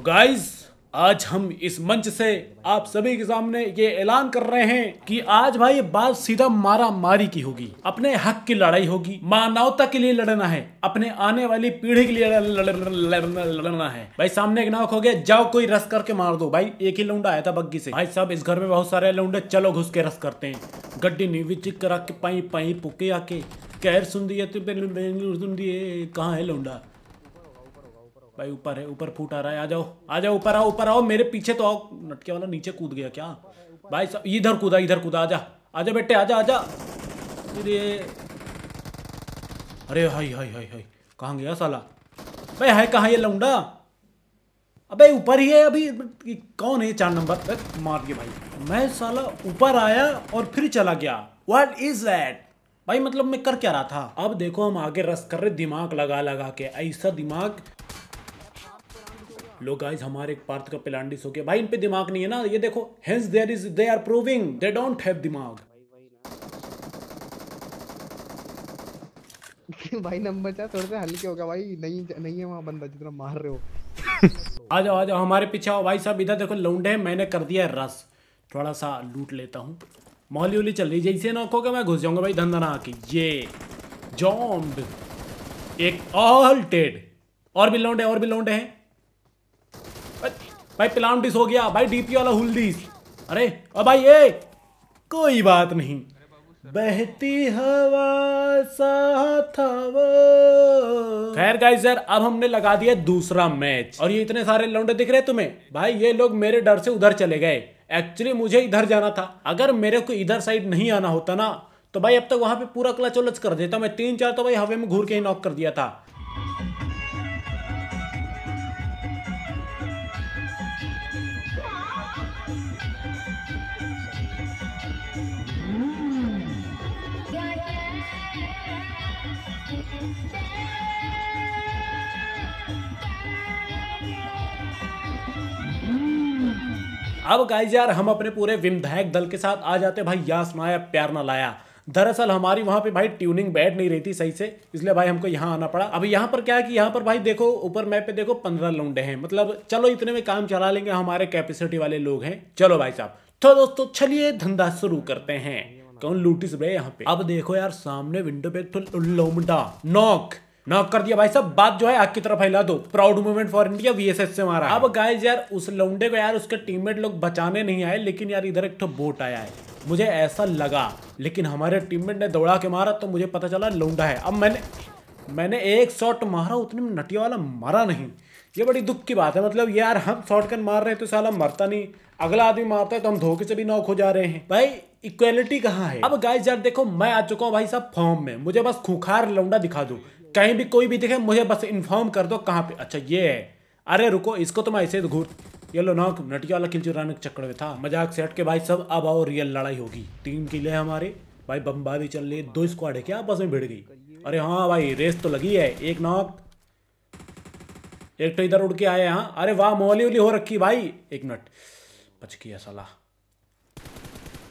तो आज हम इस मंच से आप सभी के सामने ये ऐलान कर रहे हैं कि आज भाई बात सीधा मारा मारी की होगी अपने हक की लड़ाई होगी मानवता के लिए लड़ना है अपने आने वाली पीढ़ी के लिए लड़ना है भाई सामने एक नाक हो गया जाओ कोई रस करके मार दो भाई एक ही लौंडा आया था बग्गी से भाई साहब इस घर में बहुत सारे लौंडे चलो घुस के रस करते हैं गड्डी नीवी चिक करा के पाई पाई पुके आके कैर सुन दिए कहाँ है लौंडा भाई ऊपर है ऊपर फूट आ रहा है आ जाओ आ जाओ ऊपर आओ ऊपर आओ मेरे पीछे तो आओ नटके वाला नीचे कूद गया क्या भाई सब इधर कूदा इधर कूदा आजा आजा बेटे आजा आजा अरे अरे हाय हाय हाय हाय कहाँ गया साला भाई है कहाँ ये लौंडा अबे ऊपर ही है अभी कौन है चार नंबर मार गया भाई मैं साला ऊपर आया और फिर चला गया वट इज दैट भाई मतलब मैं कर क्या रहा था अब देखो हम आगे रस कर रहे दिमाग लगा लगा के ऐसा दिमाग लो गाइस हमारे पार्थ का पिलांडिस हो गया भाई इन पे दिमाग नहीं है ना ये देखो hence there is they are proving they don't have दिमाग भाई नंबर चार थोड़े से हल्के होगा भाई नहीं नहीं है वहां बंदा जितना मार रहे हो आ जाओ आ जाओ हमारे पीछे आओ भाई साहब इधर देखो लौंडे हैं मैंने कर दिया है रस थोड़ा सा लूट लेता हूँ मौली उली चल रही जैसे ना होगा मैं घुस जाऊंगा भाई धंधा ना आके ये जॉम्ब एक ऑल टेड और भी लौंडे और भी लौंडे हैं भाई पिलाउंडिस हो गया भाई डीपी वाला हुलदीस अरे और भाई ये कोई बात नहीं बहती हवा सा था वो खैर गाइस यार अब हमने लगा दिया दूसरा मैच और ये इतने सारे लौंडे दिख रहे तुम्हें भाई ये लोग मेरे डर से उधर चले गए एक्चुअली मुझे इधर जाना था अगर मेरे को इधर साइड नहीं आना होता ना तो भाई अब तक तो वहां पे पूरा क्लच उलच कर देता मैं तीन चार तो भाई हवे में घूर के ही नॉक कर दिया था अब गाइज यार हम अपने पूरे विमधायक दल के साथ आ जाते भाई यास माया प्यार ना लाया दरअसल हमारी वहाँ पे भाई ट्यूनिंग बैठ नहीं रही थी सही से इसलिए भाई हमको यहाँ आना पड़ा अब यहाँ पर क्या है कि यहाँ पर भाई देखो ऊपर मैप पे देखो पंद्रह लौंडे हैं मतलब चलो इतने में काम चला लेंगे हमारे कैपेसिटी वाले लोग हैं चलो भाई साहब तो दोस्तों चलिए धंधा शुरू करते हैं कौन लूटिस बड़े यहाँ पे अब देखो यार सामने विंडो पे तो लोमडा नॉक नॉक कर दिया भाई साहब बात जो है आग की तरफ फैला दो proud movement for India VSS से मारा अब गाइस यार उस लौंडे को यार उसके टीममेट लोग बचाने नहीं आए लेकिन यार इधर एक तो बोट आया है मुझे ऐसा लगा लेकिन हमारे टीममेट ने दौड़ा के मारा तो मुझे पता चला लौंडा है अब मैंने मैंने एक शॉट मारा उतने में नटिया वाला मारा नहीं ये बड़ी दुख की बात है मतलब यार हम शॉर्ट मार रहे हैं तो साला मरता नहीं अगला आदमी मारता है तो हम धोखे से भी नॉक हो जा रहे हैं भाई इक्वेलिटी कहाँ है अब गाइस यार देखो मैं आ चुका हूँ भाई साहब फॉर्म में मुझे बस खुखार लौंडा दिखा दो कहीं भी कोई भी दिखे मुझे बस इन्फॉर्म कर दो कहाँ पे अच्छा ये है अरे रुको इसको तो मैं ऐसे घूर ये लो नाक नटिया वाला खिलचू रानक चक्कर में था मजाक से के भाई सब अब आओ रियल लड़ाई होगी तीन किले हमारे भाई बमबारी चल रही दो स्क्वाड है क्या आपस में भिड़ गई अरे हाँ भाई रेस तो लगी है एक नाक एक तो इधर उड़ के आए हाँ अरे वाह मोली उली हो रखी भाई एक मिनट बच गया सलाह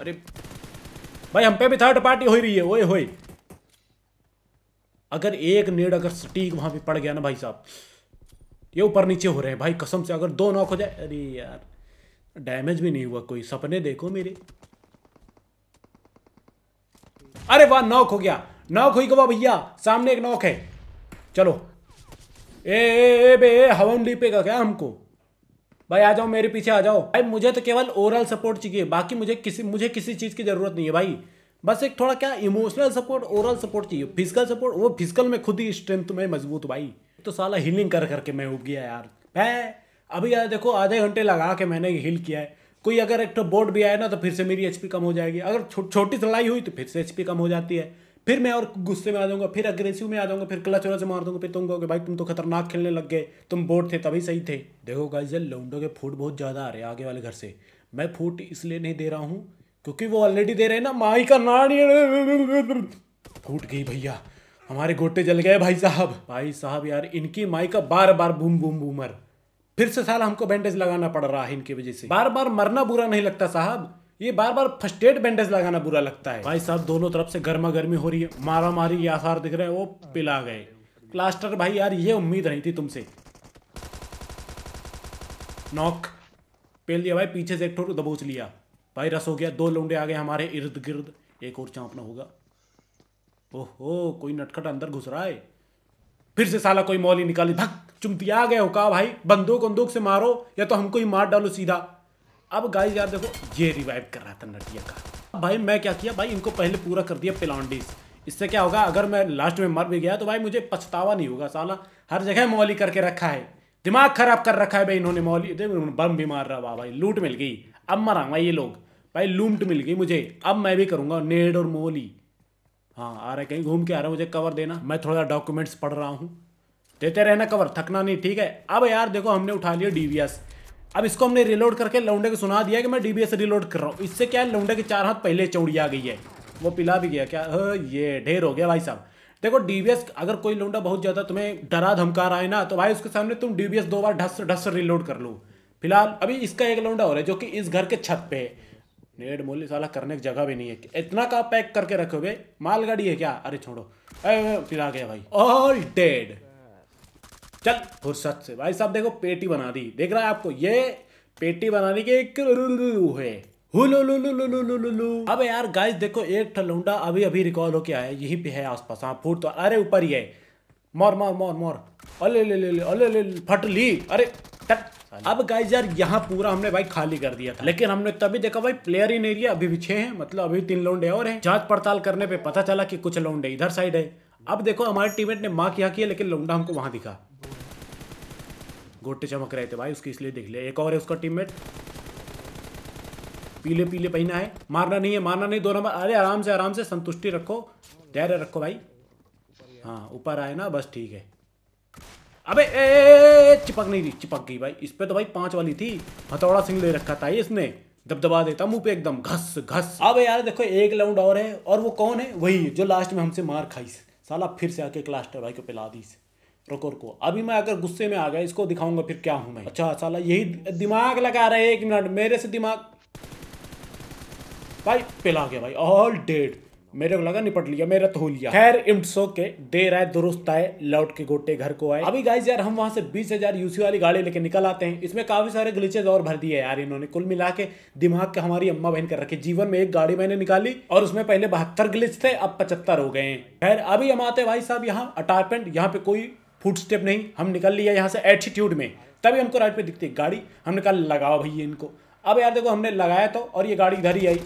अरे भाई हम पे भी थर्ड पार्टी हो रही है ओए होए अगर एक नेड अगर सटीक वहां पे पड़ गया ना भाई साहब ये ऊपर नीचे हो रहे हैं भाई कसम से अगर दो नॉक हो जाए अरे यार डैमेज भी नहीं हुआ कोई सपने देखो मेरे अरे वाह नॉक हो गया नॉक हुई गवा भैया सामने एक नॉक है चलो ए ए, ए बे हवन लीपेगा क्या हमको भाई आ जाओ मेरे पीछे आ जाओ भाई मुझे तो केवल ओवरऑल सपोर्ट चाहिए बाकी मुझे किसी मुझे किसी चीज़ की ज़रूरत नहीं है भाई बस एक थोड़ा क्या इमोशनल सपोर्ट ओरल सपोर्ट चाहिए फिजिकल सपोर्ट वो फिजिकल में खुद ही स्ट्रेंथ में मजबूत भाई तो साला हीलिंग कर करके मैं उब गया यार मैं अभी यार देखो आधे घंटे लगा के मैंने हील किया है कोई अगर एक तो बोर्ड भी आया ना तो फिर से मेरी एचपी कम हो जाएगी अगर छो, छोटी लड़ाई हुई तो फिर से एचपी कम हो जाती है फिर मैं और गुस्से में आ जाऊंगा फिर अग्रेसिव में आ जाऊंगा फिर क्लच वलच मार दूंगा फिर तुम कहोगे भाई तुम तो खतरनाक खेलने लग गए तुम बोर्ड थे तभी सही थे देखो गाइजल लौंडों के फूट बहुत ज़्यादा आ रहे हैं आगे वाले घर से मैं फूट इसलिए नहीं दे रहा हूँ क्योंकि वो ऑलरेडी दे रहे ना माई का नाड़ी फूट गई भैया हमारे गोटे जल गए भाई साहब भाई साहब यार इनकी माई का बार बार बूम बूम बूमर फिर से साल हमको बैंडेज लगाना पड़ रहा है इनकी वजह से बार बार मरना बुरा नहीं लगता साहब ये बार बार फर्स्ट एड बैंडेज लगाना बुरा लगता है भाई साहब दोनों तरफ से गर्मा गर्मी हो रही है मारा मारी ये आसार दिख रहे हैं वो पिला गए क्लास्टर भाई यार ये उम्मीद नहीं थी तुमसे नॉक पेल दिया भाई पीछे से एक ठोर दबोच लिया भाई रस हो गया दो लौंडे आ गए हमारे इर्द गिर्द एक और चांपना होगा ओहो कोई नटखट अंदर घुस रहा है फिर से साला कोई मौली निकाली धक चुमती आ गए हो भाई बंदूक बंदूक से मारो या तो हमको ही मार डालो सीधा अब गाइस यार देखो ये रिवाइव कर रहा था नटिया का भाई मैं क्या किया भाई इनको पहले पूरा कर दिया पिलांडीस इससे क्या होगा अगर मैं लास्ट में मर भी गया तो भाई मुझे पछतावा नहीं होगा साला हर जगह मौली करके रखा है दिमाग खराब कर रखा है भाई इन्होंने मौली बम भी मार रहा वाह भाई लूट मिल गई अब मरा ये लोग भाई लूम्ट मिल गई मुझे अब मैं भी करूँगा नेड और मोली हाँ आ रहा है कहीं घूम के आ रहा है मुझे कवर देना मैं थोड़ा डॉक्यूमेंट्स पढ़ रहा हूँ देते रहना कवर थकना नहीं ठीक है अब यार देखो हमने उठा लिया डी अब इसको हमने रिलोड करके लौंडे को सुना दिया कि मैं डी रिलोड कर रहा हूँ इससे क्या है लौंडे के चार हाथ पहले चौड़ी आ गई है वो पिला भी गया क्या ये ढेर हो गया भाई साहब देखो डी अगर कोई लौंडा बहुत ज़्यादा तुम्हें डरा धमका रहा है ना तो भाई उसके सामने तुम डी दो बार ढस ढस रिलोड कर लो फिलहाल अभी इसका एक लौंडा हो रहा है जो कि इस घर के छत पे है नेट मोली साला करने की जगह भी नहीं है इतना का पैक करके रखे हुए मालगाड़ी है क्या अरे छोड़ो अरे फिर आ गया भाई ऑल डेड चल फुर्सत से भाई साहब देखो पेटी बना दी देख रहा है आपको ये पेटी बनाने के एक है अब यार गाइस देखो एक ठलुंडा अभी अभी रिकॉल हो क्या है यहीं पे है आसपास हाँ फूट तो अरे ऊपर ही है मोर मोर मोर मोर अले ले ले ले अले ले फट ली अरे हाँ अब गाइज यार यहाँ पूरा हमने भाई खाली कर दिया था लेकिन हमने तभी देखा भाई प्लेयर इन एरिया अभी भी छह हैं मतलब अभी तीन लौंडे और हैं जांच पड़ताल करने पे पता चला कि कुछ लौंडे इधर साइड है अब देखो हमारे टीममेट ने मार्क यहाँ किया लेकिन लौंडा हमको वहां दिखा गोटे चमक रहे थे भाई उसकी इसलिए देख लिया एक और है उसका टीम पीले पीले पहना है मारना नहीं है मारना नहीं दो नंबर अरे आराम से आराम से संतुष्टि रखो धैर्य रखो भाई हाँ ऊपर आए ना बस ठीक है अबे ए, ए, ए, चिपक नहीं रही चिपक गई भाई इस पे तो भाई पांच वाली थी हथौड़ा सिंह ले रखा था इसने दबदबा देता मुंह पे एकदम घस घस अब यार देखो एक लाउंड और है और वो कौन है वही जो लास्ट में हमसे मार खाई साला फिर से आके क्लास्टर भाई को पिला दी रुको रुको अभी मैं अगर गुस्से में आ गया इसको दिखाऊंगा फिर क्या हूं मैं अच्छा साला यही दिमाग लगा रहे एक मिनट मेरे से दिमाग भाई पिला गया भाई ऑल डेड मेरे को लगा निपट लिया मेरा तो हो लिया खैर इम्सो के देर आए दुरुस्त आए लौट के गोटे घर को आए अभी गाइज यार हम वहां से बीस हजार यूसी वाली गाड़ी लेके निकल आते हैं इसमें काफी सारे ग्लिचेज और भर दिए यार इन्होंने कुल मिला के दिमाग के हमारी अम्मा बहन कर रखे जीवन में एक गाड़ी मैंने निकाली और उसमें पहले बहत्तर ग्लिच थे अब पचहत्तर हो गए खैर अभी हम आते भाई साहब यहाँ अटारपेंट यहाँ पे कोई फुट स्टेप नहीं हम निकल लिया यहाँ से एटीट्यूड में तभी हमको राइट पे दिखती है गाड़ी हमने कहा लगाओ भैया इनको अब यार देखो हमने लगाया तो और ये गाड़ी इधर ही आई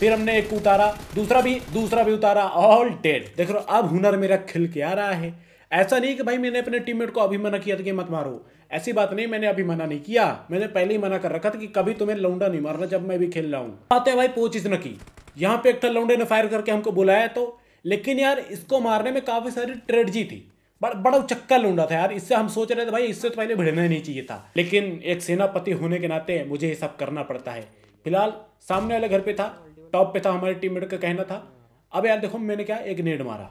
फिर हमने एक उतारा दूसरा भी दूसरा भी उतारा ऑल डेड देख रहा अब हुनर मेरा खिल के आ रहा है ऐसा नहीं कि भाई मैंने अपने टीममेट को अभी मना किया था तो कि मत मारो ऐसी बात नहीं मैंने अभी मना नहीं किया मैंने पहले ही मना कर रखा था कि कभी तुम्हें लौंडा नहीं मारना जब मैं भी खेल रहा हूँ बात भाई पोचिस न की यहाँ पे एक था लौंडे ने फायर करके हमको बुलाया तो लेकिन यार इसको मारने में काफ़ी सारी ट्रेडजी थी बड़ा बड़ा चक्का लौंडा था यार इससे हम सोच रहे थे भाई इससे तो पहले भिड़ना नहीं चाहिए था लेकिन एक सेनापति होने के नाते मुझे ये सब करना पड़ता है फिलहाल सामने वाले घर पे था टॉप पे था हमारे टीम का कहना था अब यार देखो मैंने क्या एक नेट मारा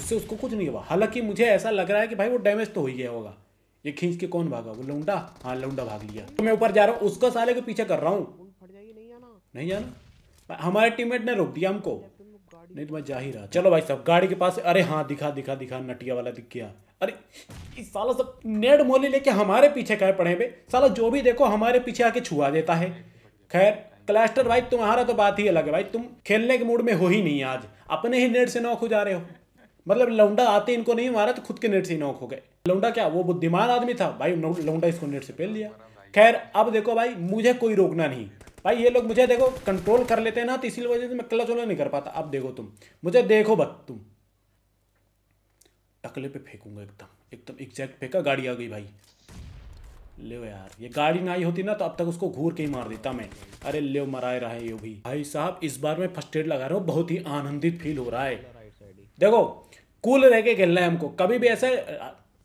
उससे उसको कुछ नहीं हुआ हालांकि मुझे ऐसा लग रहा है कि भाई वो डैमेज तो हो ही गया होगा ये खींच के कौन भागा वो लौंडा हाँ लौंडा भाग लिया तो मैं ऊपर जा रहा हूँ उसका साले के पीछे कर रहा हूँ नहीं जाना हमारे टीममेट ने रोक दिया हमको नहीं तो मैं जा ही रहा चलो भाई साहब गाड़ी के पास अरे हाँ दिखा दिखा दिखा नटिया वाला दिख गया अरे इस साला सब नेड मोली लेके हमारे पीछे कह पड़े बे साला जो भी देखो हमारे पीछे आके छुआ देता है खैर क्लस्टर भाई तुम्हारा तो बात ही अलग है भाई तुम खेलने के मूड में हो ही नहीं आज अपने ही नेट से नौक हो जा रहे हो मतलब लौंडा आते इनको नहीं मारा तो खुद के नेट से नौक हो गए लौंडा क्या वो बुद्धिमान आदमी था भाई लौंडा इसको नेट से पेल दिया खैर अब देखो भाई मुझे कोई रोकना नहीं भाई ये लोग मुझे देखो कंट्रोल कर लेते हैं ना तो इसी वजह से मैं कल्ला चोला नहीं कर पाता अब देखो तुम मुझे देखो बत तुम टकले पे फेंकूंगा एकदम एकदम एग्जैक्ट फेंका गाड़ी आ गई भाई ले यार ये गाड़ी ना आई होती ना तो अब तक उसको घूर के ही मार देता मैं अरे ले मराए रहा है ये भी भाई साहब इस बार मैं फर्स्ट एड लगा रहा हूँ बहुत ही आनंदित फील हो रहा है देखो कूल रह के खेलना है हमको कभी भी ऐसा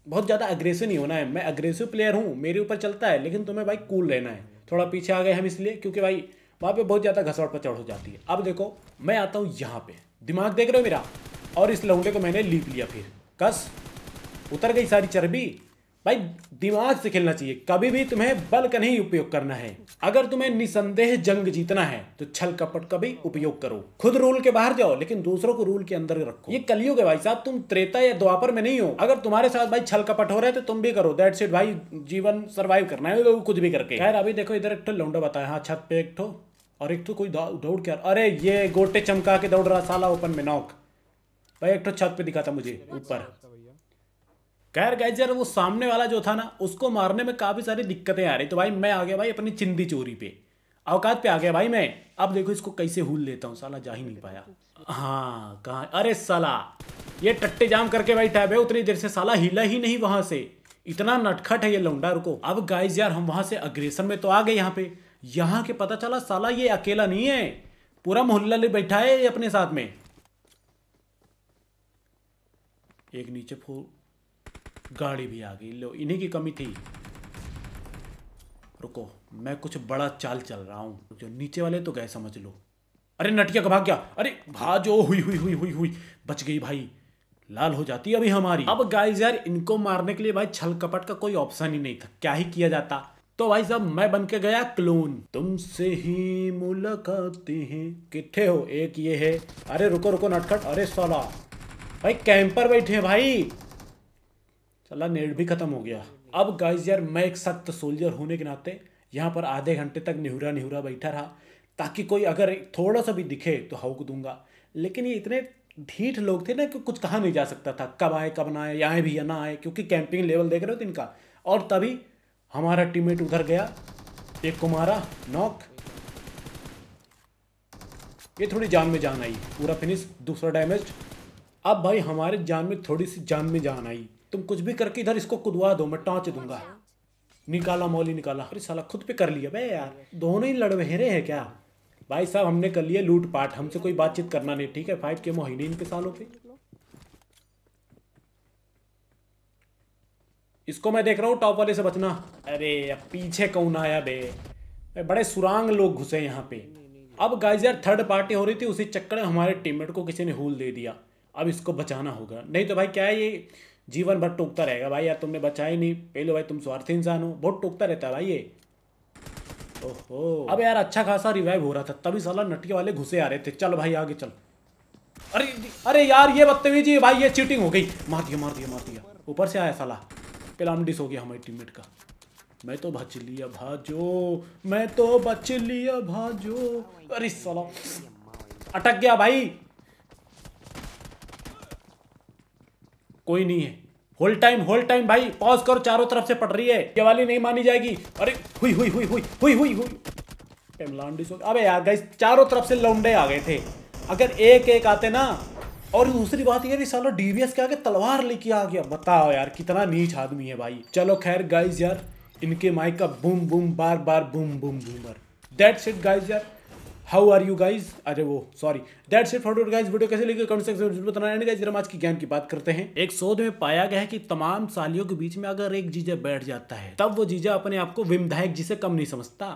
बहुत ज़्यादा अग्रेसिव नहीं होना है मैं अग्रेसिव प्लेयर हूँ मेरे ऊपर चलता है लेकिन तुम्हें भाई कूल रहना है थोड़ा पीछे आ गए हम इसलिए क्योंकि भाई वहाँ पे बहुत ज़्यादा घसौट पचौड़ हो जाती है अब देखो मैं आता हूँ यहाँ पे दिमाग देख रहे हो मेरा और इस लौंडे को मैंने लीप लिया फिर कस उतर गई सारी चर्बी भाई दिमाग से खेलना चाहिए कभी भी तुम्हें बल का नहीं उपयोग करना है अगर तुम्हें निसंदेह जंग जीतना है तो छल कपट का भी उपयोग करो खुद रूल के बाहर जाओ लेकिन दूसरों को रूल के अंदर रखो ये कलियुग है भाई साहब तुम त्रेता या द्वापर में नहीं हो अगर तुम्हारे साथ भाई छल कपट हो रहा है तो तुम भी करो दैट्स सेट भाई जीवन सर्वाइव करना है तो कुछ भी करके खैर अभी देखो इधर एक लौंडो लौंडा बताया हाँ छत पे एक ठो और एक तो कोई दौड़ के अरे ये गोटे चमका के दौड़ रहा साला ओपन में नौक भाई एक तो छत पे दिखा था मुझे ऊपर खैर गाइज यार वो सामने वाला जो था ना उसको मारने में काफ़ी सारी दिक्कतें आ रही तो भाई मैं आ गया भाई अपनी चिंदी चोरी पे अवकात पे आ गया भाई मैं अब देखो इसको कैसे हूल लेता हूँ साला जा ही नहीं पाया हाँ कहाँ अरे साला ये टट्टे जाम करके बैठा है उतनी देर से साला हिला ही नहीं वहाँ से इतना नटखट है ये लौंडा रुको अब गाइज यार हम वहाँ से अग्रेसन में तो आ गए यहाँ पे यहाँ के पता चला साला ये अकेला नहीं है पूरा मोहल्ला ले बैठा है ये अपने साथ में एक नीचे फूल गाड़ी भी आ गई लो इन्हीं की कमी थी रुको मैं कुछ बड़ा चाल चल रहा हूँ जो नीचे वाले तो गए समझ लो अरे नटिया का भाग गया अरे भाजो हुई हुई हुई हुई हुई बच गई भाई लाल हो जाती है अभी हमारी अब गाइस यार इनको मारने के लिए भाई छल कपट का कोई ऑप्शन ही नहीं था क्या ही किया जाता तो भाई साहब मैं बन के गया क्लोन तुमसे ही मुलाकाते हैं किथे हो एक ये है अरे रुको रुको नटखट अरे सोला भाई कैंपर बैठे भाई चला नेट भी ख़त्म हो गया अब गाइज यार मैं एक सख्त सोल्जर होने के नाते यहाँ पर आधे घंटे तक निहुरा निहुरा बैठा रहा ताकि कोई अगर थोड़ा सा भी दिखे तो हाउक दूंगा लेकिन ये इतने ढीठ लोग थे ना कि कुछ कहा नहीं जा सकता था कब आए कब ना आए यहाँ भी या ना आए क्योंकि कैंपिंग लेवल देख रहे हो तो इनका और तभी हमारा टीममेट उधर गया एक कुमारा नॉक ये थोड़ी जान में जान आई पूरा फिनिश दूसरा डैमेज अब भाई हमारे जान में थोड़ी सी जान में जान आई तुम कुछ भी करके इधर इसको कुदवा दो मैं टॉच दूंगा अच्छा। निकाला मौली निकाला अरे साला खुद पे कर लिया भाई यार दोनों ही लड़वेहरे हैं क्या भाई साहब हमने कर लिया लूट पाट हमसे कोई बातचीत करना नहीं ठीक है फाइव के मोहिने इनके सालों पे इसको मैं देख रहा हूँ टॉप वाले से बचना अरे अब पीछे कौन आया बे बड़े सुरांग लोग घुसे यहाँ पे अब गाइज यार थर्ड पार्टी हो रही थी उसी चक्कर में हमारे टीममेट को किसी ने हूल दे दिया अब इसको बचाना होगा नहीं तो भाई क्या है ये जीवन भर टोकता रहेगा भाई यार तुमने बचा ही नहीं पहले भाई तुम स्वार्थी इंसान हो बहुत टोकता रहता है भाई ये ओहो अब यार अच्छा खासा रिवाइव हो रहा था तभी साला नटके वाले घुसे आ रहे थे चल भाई आगे चल अरे अरे यार ये बदतमीजी भाई ये चीटिंग हो गई मार दिया मार दिया मार दिया ऊपर से आया साला पेलामडिस हो गया हमारी टीममेट का मैं तो बच लिया भाजो मैं तो बच लिया भाजो अरे साला अटक गया भाई कोई नहीं है होल टाइम होल टाइम भाई पॉज करो चारों तरफ से पड़ रही है ये वाली नहीं मानी जाएगी अरे हुई हुई हुई हुई हुई हुई हुई अबे यार गाइस चारों तरफ से लौंडे आ गए थे अगर एक एक आते ना और दूसरी बात यार इस सालों डीवीएस के आगे तलवार लेके आ गया बताओ यार कितना नीच आदमी है भाई चलो खैर गाइज यार इनके माइक का बूम बूम बार बार boom boom boomer that's it guys यार हाउ आर यू गाइज अरे वो sorry that's it for guys video कैसे लेकर कमेंट सेक्शन में बताना है गाइज आज की ज्ञान की बात करते हैं एक शोध में पाया गया है कि तमाम सालियों के बीच में अगर एक जीजा बैठ जाता है तब वो जीजा अपने आप को विमधायक जी से कम नहीं समझता